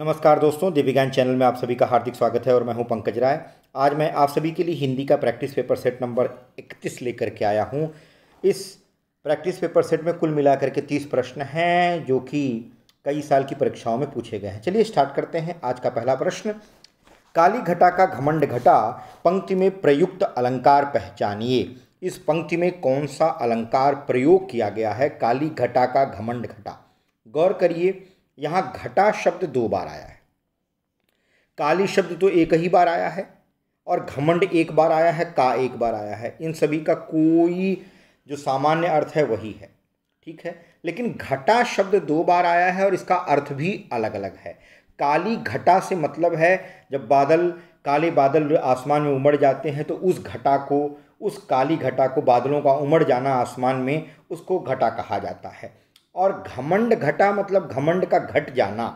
नमस्कार दोस्तों दिव्यज्ञान चैनल में आप सभी का हार्दिक स्वागत है और मैं हूं पंकज राय आज मैं आप सभी के लिए हिंदी का प्रैक्टिस पेपर सेट नंबर 31 लेकर के आया हूं इस प्रैक्टिस पेपर सेट में कुल मिलाकर के 30 प्रश्न हैं जो कि कई साल की परीक्षाओं में पूछे गए हैं चलिए स्टार्ट करते हैं आज का पहला प्रश्न काली घटा का घमंड घटा पंक्ति में प्रयुक्त अलंकार पहचानिए इस पंक्ति में कौन सा अलंकार प्रयोग किया गया है काली घटा का घमंड घटा गौर करिए यहाँ घटा शब्द दो बार आया है काली शब्द तो एक ही बार आया है और घमंड एक बार आया है का एक बार आया है इन सभी का कोई जो सामान्य अर्थ है वही है ठीक है लेकिन घटा शब्द दो बार आया है और इसका अर्थ भी अलग अलग है काली घटा से मतलब है जब बादल काले बादल आसमान में उमड़ जाते हैं तो उस घटा को उस काली घटा को बादलों का उमड़ जाना आसमान में उसको घटा कहा जाता है और घमंड घटा मतलब घमंड का घट जाना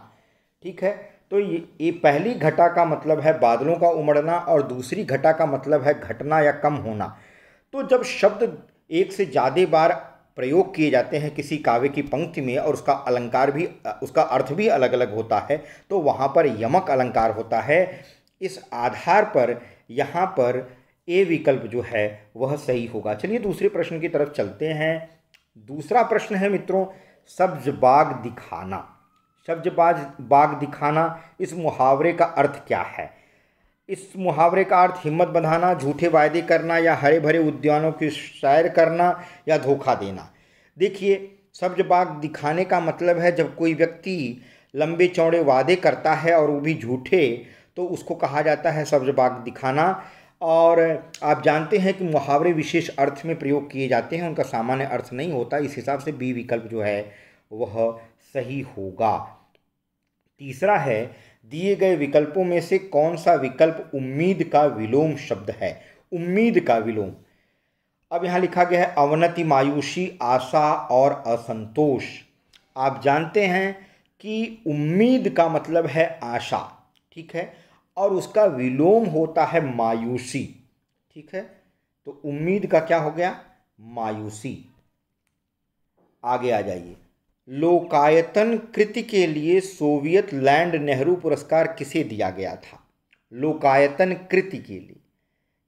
ठीक है तो ये ये पहली घटा का मतलब है बादलों का उमड़ना और दूसरी घटा का मतलब है घटना या कम होना तो जब शब्द एक से ज़्यादा बार प्रयोग किए जाते हैं किसी काव्य की पंक्ति में और उसका अलंकार भी उसका अर्थ भी अलग अलग होता है तो वहाँ पर यमक अलंकार होता है इस आधार पर यहाँ पर ए विकल्प जो है वह सही होगा चलिए दूसरे प्रश्न की तरफ चलते हैं दूसरा प्रश्न है मित्रों सब्ज बाग दिखाना सब्ज बाज बाग दिखाना इस मुहावरे का अर्थ क्या है इस मुहावरे का अर्थ हिम्मत बंधाना झूठे वायदे करना या हरे भरे उद्यानों की सैर करना या धोखा देना देखिए सब्ज बाग दिखाने का मतलब है जब कोई व्यक्ति लंबे चौड़े वादे करता है और वो भी झूठे तो उसको कहा जाता है सब्ज बाग दिखाना और आप जानते हैं कि मुहावरे विशेष अर्थ में प्रयोग किए जाते हैं उनका सामान्य अर्थ नहीं होता इस हिसाब से बी विकल्प जो है वह सही होगा तीसरा है दिए गए विकल्पों में से कौन सा विकल्प उम्मीद का विलोम शब्द है उम्मीद का विलोम अब यहाँ लिखा गया है अवनति मायूसी आशा और असंतोष आप जानते हैं कि उम्मीद का मतलब है आशा ठीक है और उसका विलोम होता है मायूसी ठीक है तो उम्मीद का क्या हो गया मायूसी आगे आ जाइए लोकायतन कृति के लिए सोवियत लैंड नेहरू पुरस्कार किसे दिया गया था लोकायतन कृति के लिए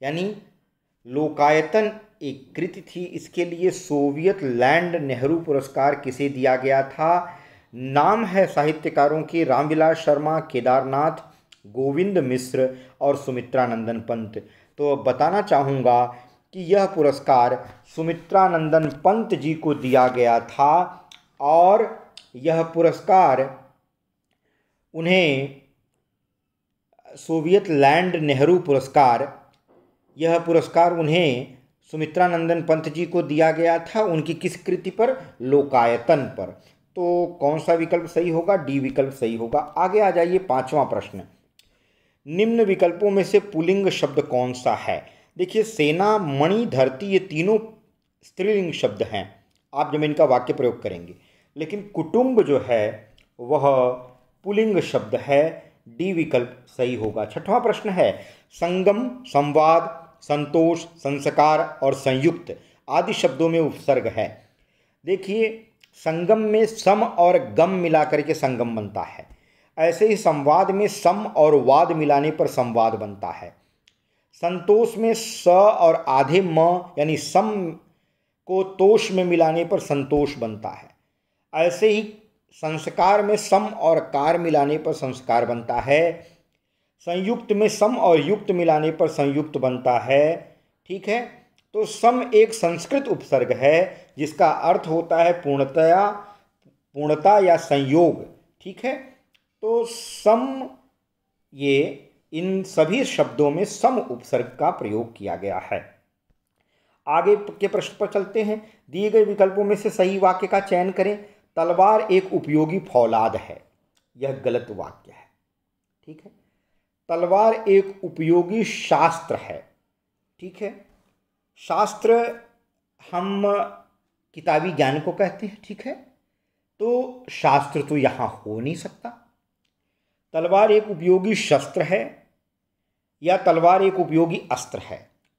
यानी लोकायतन एक कृति थी इसके लिए सोवियत लैंड नेहरू पुरस्कार किसे दिया गया था नाम है साहित्यकारों के रामविलास शर्मा केदारनाथ गोविंद मिश्र और सुमित्रानंदन पंत तो बताना चाहूँगा कि यह पुरस्कार सुमित्रानंदन पंत जी को दिया गया था और यह पुरस्कार उन्हें सोवियत लैंड नेहरू पुरस्कार यह पुरस्कार उन्हें सुमित्रानंदन पंत जी को दिया गया था उनकी किस कृति पर लोकायतन पर तो कौन सा विकल्प सही होगा डी विकल्प सही होगा आगे आ जाइए पांचवा प्रश्न निम्न विकल्पों में से पुलिंग शब्द कौन सा है देखिए सेना मणि धरती ये तीनों स्त्रीलिंग शब्द हैं आप जब इनका वाक्य प्रयोग करेंगे लेकिन कुटुंब जो है वह पुलिंग शब्द है डी विकल्प सही होगा छठवां प्रश्न है संगम संवाद संतोष संस्कार और संयुक्त आदि शब्दों में उपसर्ग है देखिए संगम में सम और गम मिलाकर के संगम बनता है ऐसे ही संवाद में सम और वाद मिलाने पर संवाद बनता है संतोष में स और आधे म यानी सम को तोष में मिलाने पर संतोष बनता है ऐसे ही संस्कार में सम और कार मिलाने पर संस्कार बनता है संयुक्त में सम और युक्त मिलाने पर संयुक्त बनता है ठीक है तो सम एक संस्कृत उपसर्ग है जिसका अर्थ होता है पूर्णतया पूर्णता या संयोग ठीक है तो सम ये इन सभी शब्दों में सम उपसर्ग का प्रयोग किया गया है आगे के प्रश्न पर चलते हैं दिए गए विकल्पों में से सही वाक्य का चयन करें तलवार एक उपयोगी फौलाद है यह गलत वाक्य है ठीक है तलवार एक उपयोगी शास्त्र है ठीक है शास्त्र हम किताबी ज्ञान को कहते हैं ठीक है तो शास्त्र तो यहाँ हो नहीं सकता तलवार एक उपयोगी शस्त्र है या तलवार एक उपयोगी अस्त्र है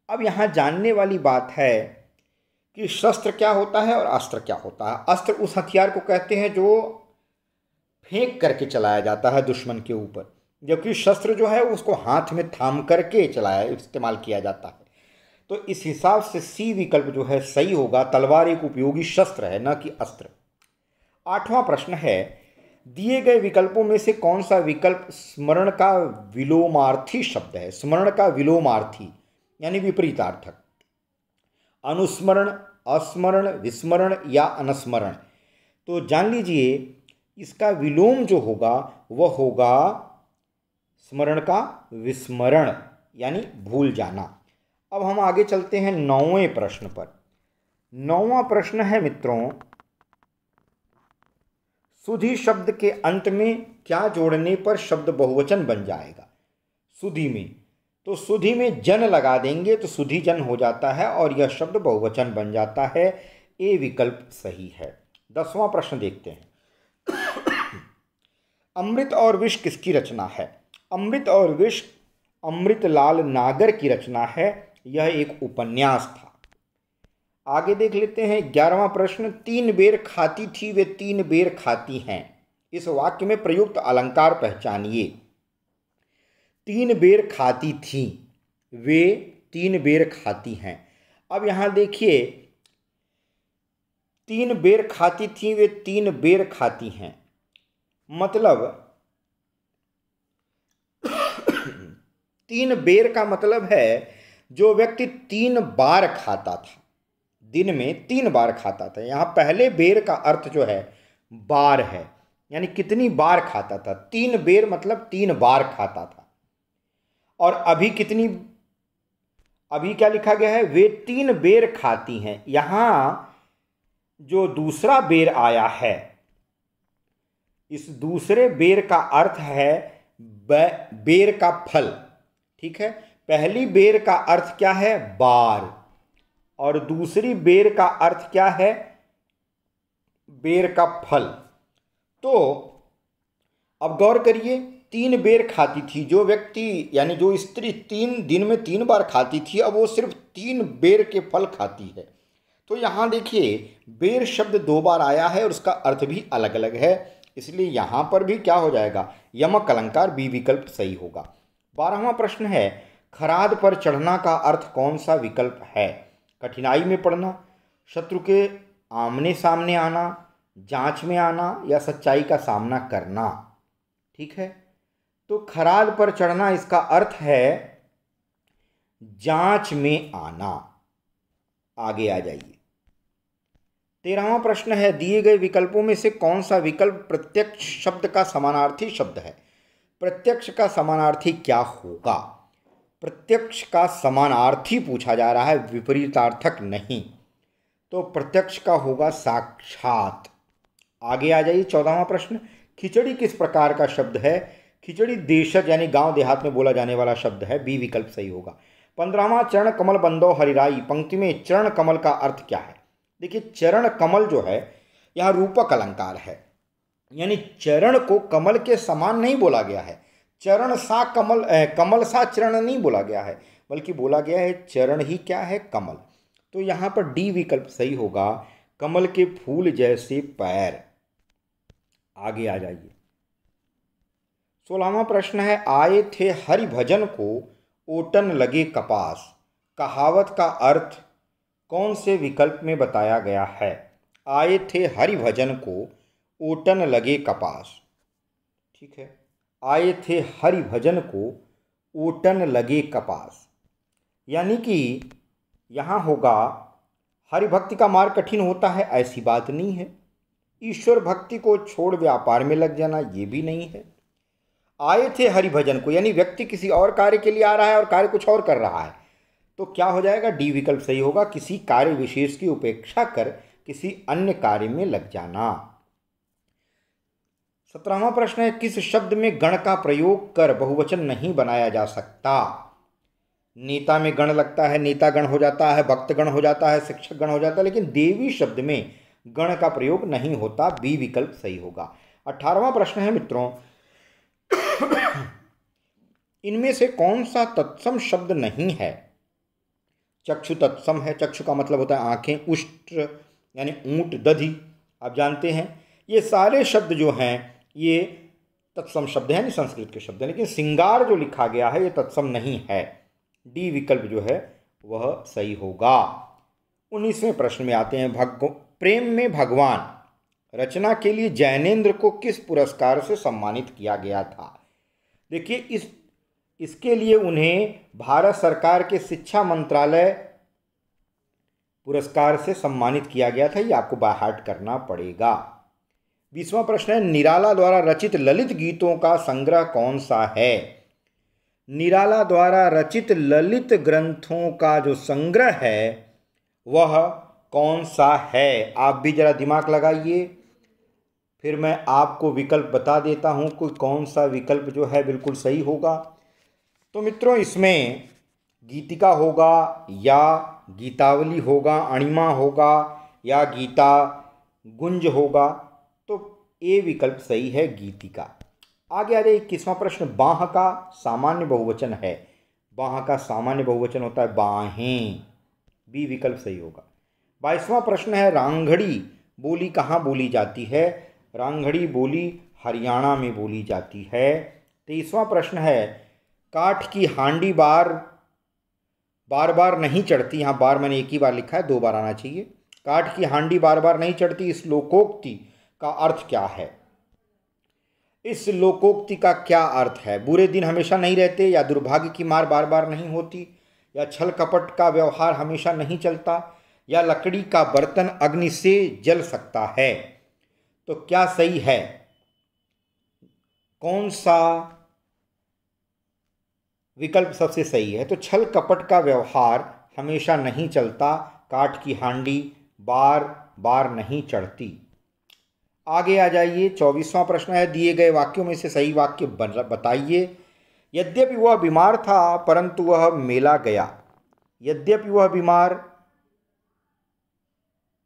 अब यहाँ जानने वाली बात है कि शस्त्र क्या होता है और अस्त्र क्या होता है अस्त्र उस हथियार को कहते हैं जो फेंक करके चलाया जाता है दुश्मन के ऊपर जबकि शस्त्र जो है उसको हाथ में थाम करके चलाया इस्तेमाल किया जाता है तो इस हिसाब से सी विकल्प जो है सही होगा तलवार एक उपयोगी शस्त्र है न कि अस्त्र आठवां प्रश्न है दिए गए विकल्पों में से कौन सा विकल्प स्मरण का विलोमार्थी शब्द है स्मरण का विलोमार्थी यानी विपरीतार्थक अनुस्मरण अस्मरण विस्मरण या अनस्मरण तो जान लीजिए इसका विलोम जो होगा वह होगा स्मरण का विस्मरण यानी भूल जाना अब हम आगे चलते हैं नौवें प्रश्न पर नौवा प्रश्न है मित्रों सुधि शब्द के अंत में क्या जोड़ने पर शब्द बहुवचन बन जाएगा सुधि में तो सुधि में जन लगा देंगे तो सुधि जन हो जाता है और यह शब्द बहुवचन बन जाता है ए विकल्प सही है दसवां प्रश्न देखते हैं अमृत और विष किसकी रचना है अमृत और विष अमृतलाल नागर की रचना है यह एक उपन्यास था आगे देख लेते हैं ग्यारहवा प्रश्न तीन बेर खाती थी वे तीन बेर खाती हैं इस वाक्य में प्रयुक्त अलंकार पहचानिए तीन बेर खाती थी वे तीन बेर खाती हैं अब यहाँ देखिए तीन बेर खाती थी वे तीन बेर खाती हैं मतलब तीन बेर का मतलब है जो व्यक्ति तीन बार खाता था दिन में तीन बार खाता था यहाँ पहले बेर का अर्थ जो है बार है यानी कितनी बार खाता था तीन बेर मतलब तीन बार खाता था और अभी कितनी अभी क्या लिखा गया है वे तीन बेर खाती हैं यहाँ जो दूसरा बेर आया है इस दूसरे बेर का अर्थ है बेर का फल ठीक है पहली बेर का अर्थ क्या है बार और दूसरी बेर का अर्थ क्या है बेर का फल तो अब गौर करिए तीन बेर खाती थी जो व्यक्ति यानी जो स्त्री तीन दिन में तीन बार खाती थी अब वो सिर्फ तीन बेर के फल खाती है तो यहाँ देखिए बेर शब्द दो बार आया है और उसका अर्थ भी अलग अलग है इसलिए यहाँ पर भी क्या हो जाएगा यमक अलंकार बी विकल्प सही होगा बारहवा प्रश्न है खराद पर चढ़ना का अर्थ कौन सा विकल्प है कठिनाई में पड़ना शत्रु के आमने सामने आना जांच में आना या सच्चाई का सामना करना ठीक है तो खराद पर चढ़ना इसका अर्थ है जांच में आना आगे आ जाइए तेरहवा प्रश्न है दिए गए विकल्पों में से कौन सा विकल्प प्रत्यक्ष शब्द का समानार्थी शब्द है प्रत्यक्ष का समानार्थी क्या होगा प्रत्यक्ष का समानार्थी पूछा जा रहा है विपरीतार्थक नहीं तो प्रत्यक्ष का होगा साक्षात आगे आ जाइए चौदहवा प्रश्न खिचड़ी किस प्रकार का शब्द है खिचड़ी देशज यानी गांव देहात में बोला जाने वाला शब्द है बी विकल्प सही होगा पंद्रहवा चरण कमल बंदो हरिराई पंक्ति में चरण कमल का अर्थ क्या है देखिए चरण कमल जो है यहाँ रूपक अलंकार है यानी चरण को कमल के समान नहीं बोला गया है चरण सा कमल ए, कमल सा चरण नहीं बोला गया है बल्कि बोला गया है चरण ही क्या है कमल तो यहाँ पर डी विकल्प सही होगा कमल के फूल जैसे पैर आगे आ जाइए सोलहवा प्रश्न है आए थे हरि भजन को ओटन लगे कपास कहावत का अर्थ कौन से विकल्प में बताया गया है आए थे हरि भजन को ओटन लगे कपास ठीक है आए थे हरि भजन को ओटन लगे कपास यानी कि यहाँ होगा हरि भक्ति का मार्ग कठिन होता है ऐसी बात नहीं है ईश्वर भक्ति को छोड़ व्यापार में लग जाना ये भी नहीं है आए थे हरि भजन को यानी व्यक्ति किसी और कार्य के लिए आ रहा है और कार्य कुछ और कर रहा है तो क्या हो जाएगा डी विकल्प सही होगा किसी कार्य विशेष की उपेक्षा कर किसी अन्य कार्य में लग जाना सत्रहवा प्रश्न है किस शब्द में गण का प्रयोग कर बहुवचन नहीं बनाया जा सकता नेता में गण लगता है नेता गण हो जाता है भक्तगण हो जाता है शिक्षक गण हो जाता है लेकिन देवी शब्द में गण का प्रयोग नहीं होता बी विकल्प सही होगा अठारहवा प्रश्न है मित्रों इनमें से कौन सा तत्सम शब्द नहीं है चक्षु तत्सम है चक्षु का मतलब होता है आँखें उष्ट यानी ऊंट दधि आप जानते हैं ये सारे शब्द जो हैं ये तत्सम शब्द हैं संस्कृत के शब्द हैं लेकिन सिंगार जो लिखा गया है ये तत्सम नहीं है डी विकल्प जो है वह सही होगा उन्नीसवें प्रश्न में आते हैं भग प्रेम में भगवान रचना के लिए जैनेन्द्र को किस पुरस्कार से सम्मानित किया गया था देखिए इस इसके लिए उन्हें भारत सरकार के शिक्षा मंत्रालय पुरस्कार से सम्मानित किया गया था ये आपको बाय हार्ट करना पड़ेगा बीसवा प्रश्न है निराला द्वारा रचित ललित गीतों का संग्रह कौन सा है निराला द्वारा रचित ललित ग्रंथों का जो संग्रह है वह कौन सा है आप भी जरा दिमाग लगाइए फिर मैं आपको विकल्प बता देता हूँ कि कौन सा विकल्प जो है बिल्कुल सही होगा तो मित्रों इसमें गीतिका होगा या गीतावली होगा अणिमा होगा या गीता गुंज होगा ए विकल्प सही है गीति का आगे आ जाए इक्कीसवां प्रश्न बाह का सामान्य बहुवचन है बाह का सामान्य बहुवचन होता है बाहें बी विकल्प सही होगा बाईसवां प्रश्न है रांगड़ी बोली कहाँ बोली जाती है रांगड़ी बोली हरियाणा में बोली जाती है तेईसवां प्रश्न है काठ की हांडी बार बार बार नहीं चढ़ती यहाँ बार मैंने एक ही बार लिखा है दो बार आना चाहिए काठ की हांडी बार बार नहीं चढ़ती इस लोकोक्ति का अर्थ क्या है इस लोकोक्ति का क्या अर्थ है बुरे दिन हमेशा नहीं रहते या दुर्भाग्य की मार बार बार नहीं होती या छल कपट का व्यवहार हमेशा नहीं चलता या लकड़ी का बर्तन अग्नि से जल सकता है तो क्या सही है कौन सा विकल्प सबसे सही है तो छल कपट का व्यवहार हमेशा नहीं चलता काठ की हांडी बार बार नहीं चढ़ती आगे आ जाइए चौबीसवां प्रश्न है दिए गए वाक्यों में से सही वाक्य बताइए यद्यपि वह बीमार था परंतु वह मेला गया यद्यपि वह बीमार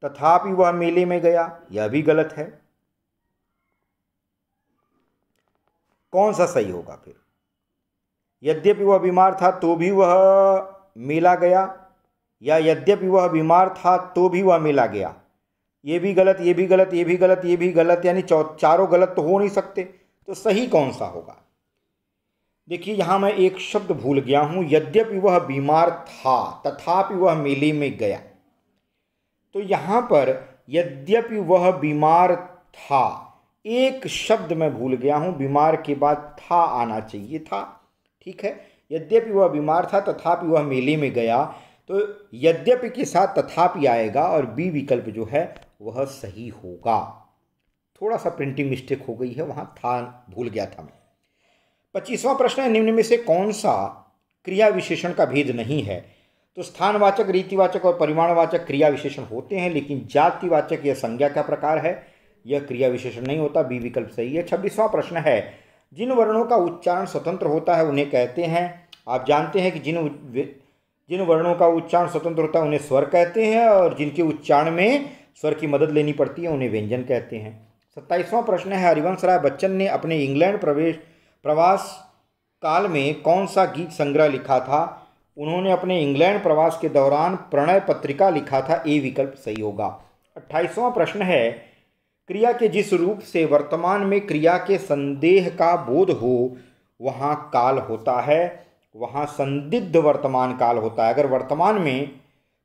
तथापि वह मेले में गया यह भी गलत है कौन सा सही होगा फिर यद्यपि वह बीमार था तो भी वह मेला गया या यद्यपि वह बीमार था तो भी वह मेला गया ये भी गलत ये भी गलत ये भी गलत ये भी गलत यानी चारों गलत तो हो नहीं सकते तो सही कौन सा होगा देखिए यहाँ मैं एक शब्द भूल गया हूँ यद्यपि वह बीमार था तथापि वह मेले में गया तो यहाँ पर यद्यपि वह बीमार था एक शब्द मैं भूल गया हूँ बीमार के बाद था आना चाहिए था ठीक है यद्यपि वह बीमार था तथापि वह मेले में गया तो यद्यपि के साथ तथापि आएगा और बी विकल्प जो है वह सही होगा थोड़ा सा प्रिंटिंग मिस्टेक हो गई है वहाँ था भूल गया था मैं पच्चीसवां प्रश्न है निम्न में से कौन सा क्रिया विशेषण का भेद नहीं है तो स्थानवाचक रीतिवाचक और परिमाणवाचक क्रिया विशेषण होते हैं लेकिन जातिवाचक यह संज्ञा का प्रकार है यह क्रिया विशेषण नहीं होता बी विकल्प सही है छब्बीसवां प्रश्न है जिन वर्णों का उच्चारण स्वतंत्र होता है उन्हें कहते हैं आप जानते हैं कि जिन जिन वर्णों का उच्चारण स्वतंत्र होता है उन्हें स्वर कहते हैं और जिनके उच्चारण में स्वर की मदद लेनी पड़ती है उन्हें व्यंजन कहते हैं सत्ताईसवां प्रश्न है हरिवंश राय बच्चन ने अपने इंग्लैंड प्रवेश प्रवास काल में कौन सा गीत संग्रह लिखा था उन्होंने अपने इंग्लैंड प्रवास के दौरान प्रणय पत्रिका लिखा था ए विकल्प सही होगा अट्ठाईसवां प्रश्न है क्रिया के जिस रूप से वर्तमान में क्रिया के संदेह का बोध हो वहाँ काल होता है वहाँ संदिग्ध वर्तमान काल होता है अगर वर्तमान में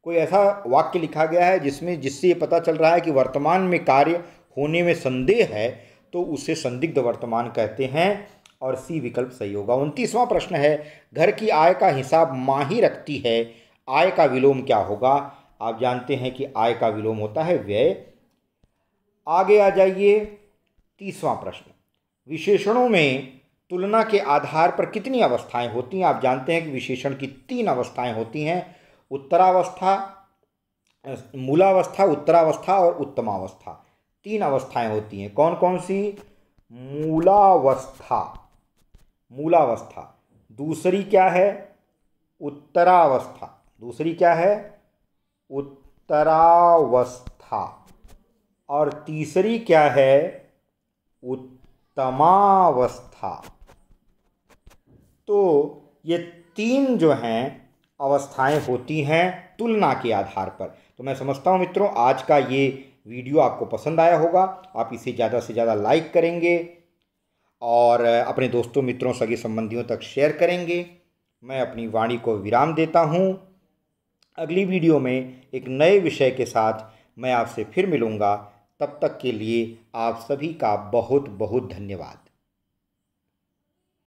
कोई ऐसा वाक्य लिखा गया है जिसमें जिससे ये पता चल रहा है कि वर्तमान में कार्य होने में संदेह है तो उसे संदिग्ध वर्तमान कहते हैं और सी विकल्प सही होगा उनतीसवां प्रश्न है घर की आय का हिसाब माँ ही रखती है आय का विलोम क्या होगा आप जानते हैं कि आय का विलोम होता है व्यय आगे आ जाइए तीसवां प्रश्न विशेषणों में तुलना के आधार पर कितनी अवस्थाएं होती हैं आप जानते हैं कि विशेषण की तीन अवस्थाएं होती हैं उत्तरावस्था मूलावस्था उत्तरावस्था और उत्तमावस्था तीन अवस्थाएं होती हैं कौन कौन सी मूलावस्था मूलावस्था दूसरी क्या है उत्तरावस्था दूसरी क्या है उत्तरावस्था और तीसरी क्या है उत्तमावस्था तो ये तीन जो हैं अवस्थाएं होती हैं तुलना के आधार पर तो मैं समझता हूं मित्रों आज का ये वीडियो आपको पसंद आया होगा आप इसे ज़्यादा से ज़्यादा लाइक करेंगे और अपने दोस्तों मित्रों सगे संबंधियों तक शेयर करेंगे मैं अपनी वाणी को विराम देता हूँ अगली वीडियो में एक नए विषय के साथ मैं आपसे फिर मिलूँगा तब तक के लिए आप सभी का बहुत बहुत धन्यवाद